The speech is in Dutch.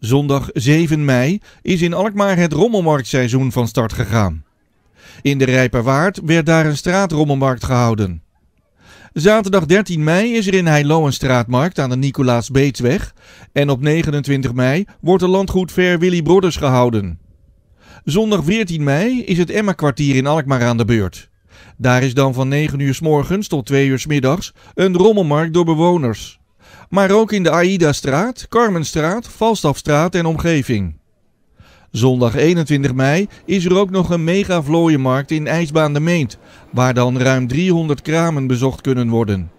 Zondag 7 mei is in Alkmaar het rommelmarktseizoen van start gegaan. In de Rijperwaard werd daar een straatrommelmarkt gehouden. Zaterdag 13 mei is er in Heilo een straatmarkt aan de Nicolaas Beetsweg en op 29 mei wordt de landgoed Ver Willy Brodders gehouden. Zondag 14 mei is het Emma-kwartier in Alkmaar aan de beurt. Daar is dan van 9 uur s morgens tot 2 uur s middags een rommelmarkt door bewoners maar ook in de Aida-straat, Carmenstraat, Valstafstraat en omgeving. Zondag 21 mei is er ook nog een mega vlooienmarkt in IJsbaan de Meent, waar dan ruim 300 kramen bezocht kunnen worden.